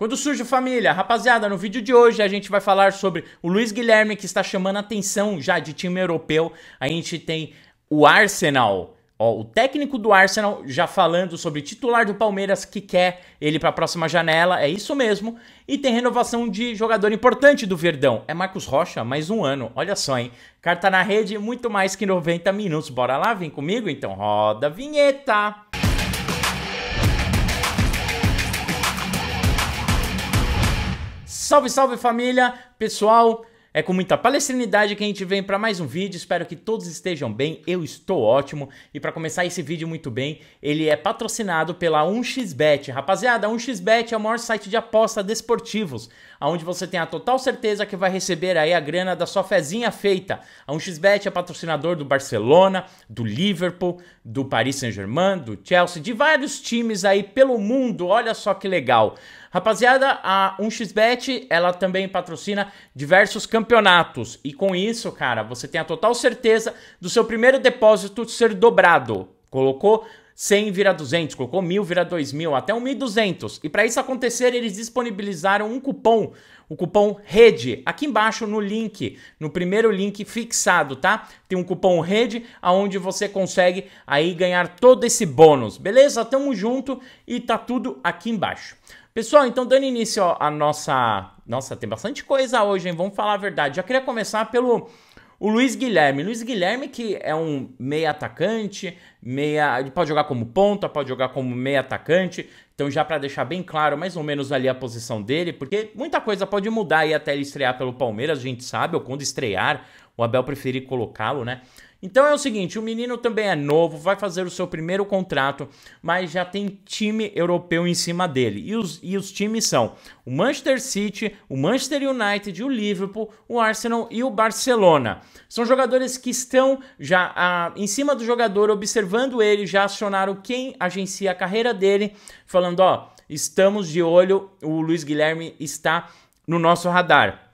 Quando surge família, rapaziada, no vídeo de hoje a gente vai falar sobre o Luiz Guilherme que está chamando a atenção já de time europeu. A gente tem o Arsenal. Ó, o técnico do Arsenal já falando sobre titular do Palmeiras que quer ele para a próxima janela, é isso mesmo. E tem renovação de jogador importante do Verdão, é Marcos Rocha, mais um ano, olha só, hein. Carta na rede, muito mais que 90 minutos, bora lá, vem comigo então, roda a vinheta. Salve, salve família! Pessoal, é com muita palestrinidade que a gente vem para mais um vídeo. Espero que todos estejam bem. Eu estou ótimo. E para começar esse vídeo muito bem, ele é patrocinado pela 1xBet. Rapaziada, a 1xBet é o maior site de aposta desportivos, onde você tem a total certeza que vai receber aí a grana da sua fezinha feita. A 1xBet é patrocinador do Barcelona, do Liverpool, do Paris Saint-Germain, do Chelsea, de vários times aí pelo mundo. Olha só que legal. Rapaziada, a 1xBet, ela também patrocina diversos campeonatos. E com isso, cara, você tem a total certeza do seu primeiro depósito ser dobrado. Colocou 100 vira 200, colocou 1.000 vira 2.000, até 1.200. E para isso acontecer, eles disponibilizaram um cupom, o cupom REDE, aqui embaixo no link, no primeiro link fixado, tá? Tem um cupom REDE, aonde você consegue aí ganhar todo esse bônus, beleza? Tamo junto e tá tudo aqui embaixo. Pessoal, então dando início à nossa... Nossa, tem bastante coisa hoje, hein? Vamos falar a verdade. Já queria começar pelo o Luiz Guilherme. Luiz Guilherme que é um meia atacante, meia, ele pode jogar como ponta, pode jogar como meia atacante. Então já para deixar bem claro mais ou menos ali a posição dele, porque muita coisa pode mudar aí até ele estrear pelo Palmeiras, a gente sabe, ou quando estrear o Abel preferir colocá-lo, né? Então é o seguinte, o menino também é novo, vai fazer o seu primeiro contrato, mas já tem time europeu em cima dele. E os, e os times são o Manchester City, o Manchester United, o Liverpool, o Arsenal e o Barcelona. São jogadores que estão já ah, em cima do jogador, observando ele, já acionaram quem agencia a carreira dele, falando: ó, estamos de olho, o Luiz Guilherme está no nosso radar.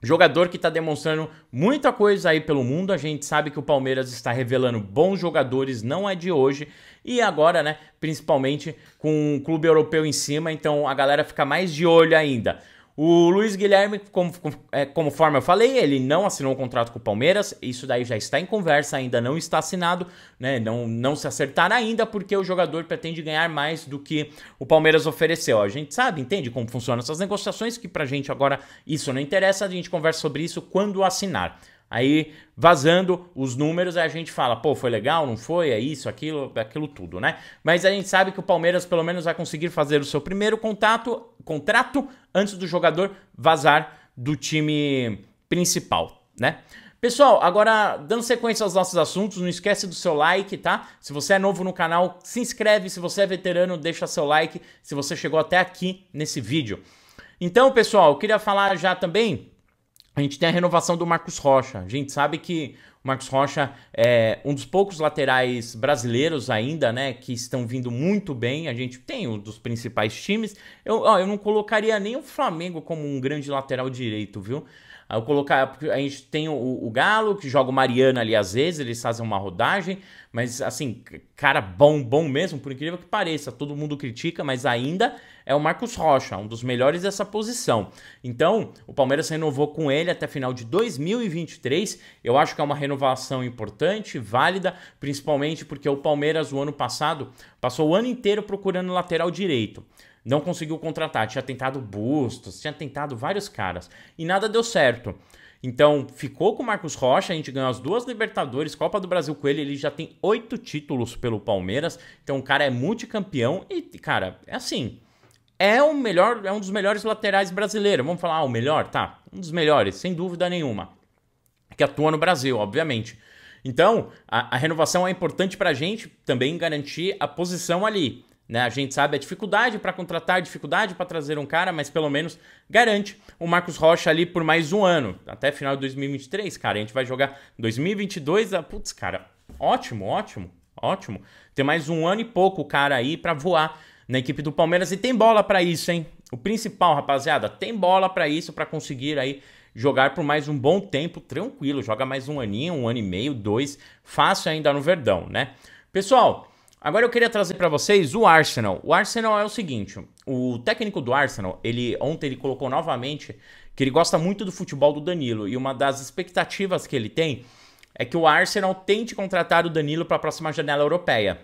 Jogador que está demonstrando muita coisa aí pelo mundo. A gente sabe que o Palmeiras está revelando bons jogadores, não é de hoje. E agora, né? Principalmente com o um clube europeu em cima, então a galera fica mais de olho ainda. O Luiz Guilherme, como, é, como forma eu falei, ele não assinou o um contrato com o Palmeiras, isso daí já está em conversa, ainda não está assinado, né? Não, não se acertar ainda, porque o jogador pretende ganhar mais do que o Palmeiras ofereceu. A gente sabe, entende como funcionam essas negociações, que pra gente agora isso não interessa, a gente conversa sobre isso quando assinar. Aí vazando os números, a gente fala, pô, foi legal, não foi? É isso, aquilo, aquilo tudo, né? Mas a gente sabe que o Palmeiras pelo menos vai conseguir fazer o seu primeiro contato, contrato antes do jogador vazar do time principal, né? Pessoal, agora dando sequência aos nossos assuntos, não esquece do seu like, tá? Se você é novo no canal, se inscreve, se você é veterano, deixa seu like, se você chegou até aqui nesse vídeo. Então, pessoal, eu queria falar já também a gente tem a renovação do Marcos Rocha. A gente sabe que o Marcos Rocha é um dos poucos laterais brasileiros ainda, né? Que estão vindo muito bem. A gente tem um dos principais times. Eu, ó, eu não colocaria nem o Flamengo como um grande lateral direito, viu? Ah, eu colocar, a gente tem o, o, Galo, que joga o Mariano ali às vezes, eles fazem uma rodagem, mas assim, cara bom, bom mesmo, por incrível que pareça, todo mundo critica, mas ainda é o Marcos Rocha, um dos melhores dessa posição. Então, o Palmeiras renovou com ele até final de 2023, eu acho que é uma renovação renovação importante, válida, principalmente porque o Palmeiras, o ano passado, passou o ano inteiro procurando lateral direito. Não conseguiu contratar, tinha tentado Bustos, tinha tentado vários caras e nada deu certo. Então ficou com o Marcos Rocha, a gente ganhou as duas Libertadores, Copa do Brasil com ele, ele já tem oito títulos pelo Palmeiras, então o cara é multicampeão e, cara, é assim, é o melhor, é um dos melhores laterais brasileiros. Vamos falar, ah, o melhor, tá? Um dos melhores, sem dúvida nenhuma que atua no Brasil, obviamente. Então, a, a renovação é importante para a gente também garantir a posição ali. Né? A gente sabe a dificuldade para contratar, a dificuldade para trazer um cara, mas pelo menos garante o Marcos Rocha ali por mais um ano, até final de 2023, cara. A gente vai jogar 2022, ah, putz, cara, ótimo, ótimo, ótimo. Tem mais um ano e pouco o cara aí para voar na equipe do Palmeiras e tem bola para isso, hein? O principal, rapaziada, tem bola para isso, para conseguir aí jogar por mais um bom tempo, tranquilo, joga mais um aninho, um ano e meio, dois, fácil ainda no Verdão, né? Pessoal, agora eu queria trazer para vocês o Arsenal. O Arsenal é o seguinte, o técnico do Arsenal, ele ontem ele colocou novamente que ele gosta muito do futebol do Danilo e uma das expectativas que ele tem é que o Arsenal tente contratar o Danilo para a próxima janela europeia.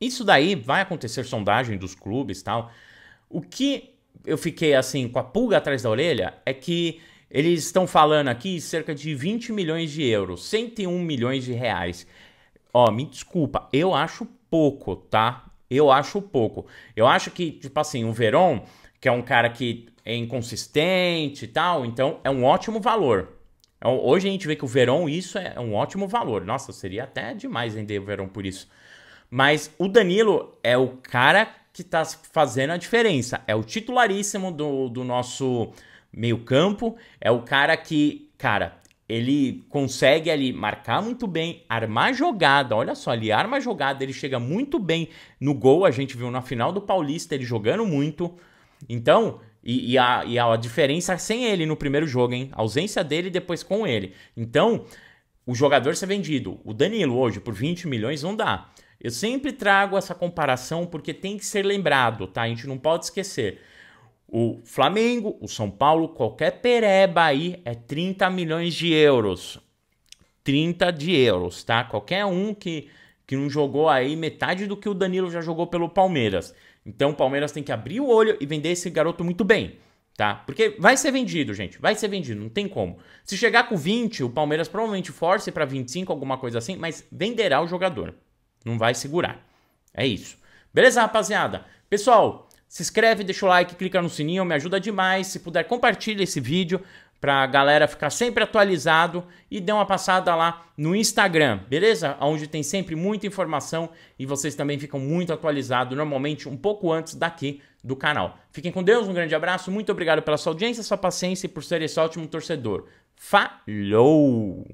Isso daí vai acontecer sondagem dos clubes, tal. O que eu fiquei assim com a pulga atrás da orelha é que eles estão falando aqui cerca de 20 milhões de euros, 101 milhões de reais. Ó, me desculpa, eu acho pouco, tá? Eu acho pouco. Eu acho que, tipo assim, o Verón, que é um cara que é inconsistente e tal, então é um ótimo valor. É hoje a gente vê que o Verón, isso é um ótimo valor. Nossa, seria até demais vender o Verón por isso. Mas o Danilo é o cara que está fazendo a diferença. É o titularíssimo do, do nosso meio-campo, é o cara que, cara, ele consegue ali marcar muito bem, armar jogada. Olha só, ele arma jogada, ele chega muito bem no gol. A gente viu na final do Paulista ele jogando muito. Então, e, e, a, e a diferença sem ele no primeiro jogo, hein? A ausência dele depois com ele. Então, o jogador ser vendido, o Danilo hoje por 20 milhões não dá. Eu sempre trago essa comparação porque tem que ser lembrado, tá? A gente não pode esquecer. O Flamengo, o São Paulo, qualquer pereba aí é 30 milhões de euros. 30 de euros, tá? Qualquer um que, que não jogou aí metade do que o Danilo já jogou pelo Palmeiras. Então o Palmeiras tem que abrir o olho e vender esse garoto muito bem, tá? Porque vai ser vendido, gente, vai ser vendido, não tem como. Se chegar com 20, o Palmeiras provavelmente force para 25, alguma coisa assim, mas venderá o jogador. Não vai segurar. É isso. Beleza, rapaziada? Pessoal, se inscreve, deixa o like, clica no sininho, me ajuda demais. Se puder, compartilha esse vídeo para a galera ficar sempre atualizado e dê uma passada lá no Instagram, beleza? Onde tem sempre muita informação e vocês também ficam muito atualizados, normalmente um pouco antes daqui do canal. Fiquem com Deus, um grande abraço, muito obrigado pela sua audiência, sua paciência e por ser esse ótimo torcedor. Falou!